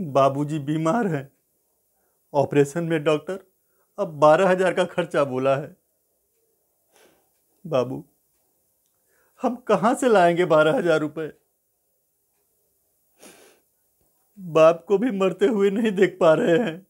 बाबूजी बीमार हैं ऑपरेशन में डॉक्टर अब बारह हजार का खर्चा बोला है बाबू हम कहाँ से लाएंगे बारह हजार रुपये बाप को भी मरते हुए नहीं देख पा रहे हैं